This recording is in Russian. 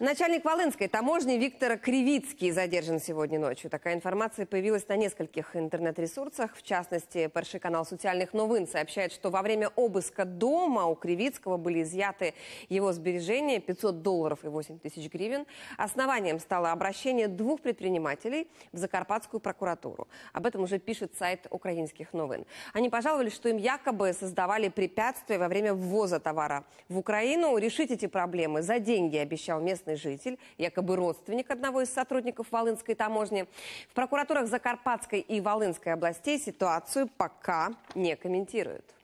Начальник Волынской таможни Виктор Кривицкий задержан сегодня ночью. Такая информация появилась на нескольких интернет-ресурсах. В частности, перший канал социальных новин сообщает, что во время обыска дома у Кривицкого были изъяты его сбережения 500 долларов и 8 тысяч гривен. Основанием стало обращение двух предпринимателей в Закарпатскую прокуратуру. Об этом уже пишет сайт украинских новин. Они пожаловались, что им якобы создавали препятствия во время ввоза товара в Украину. Решить эти проблемы за деньги обещал местный местный житель, якобы родственник одного из сотрудников Волынской таможни. В прокуратурах Закарпатской и Волынской областей ситуацию пока не комментируют.